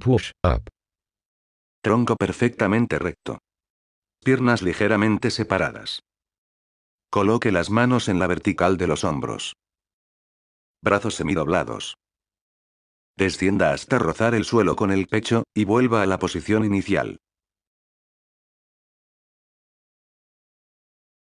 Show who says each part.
Speaker 1: Push
Speaker 2: up. Tronco perfectamente recto. Piernas ligeramente separadas. Coloque las manos en la vertical de los hombros. Brazos semidoblados. Descienda hasta rozar el
Speaker 3: suelo con el pecho, y vuelva a la posición inicial.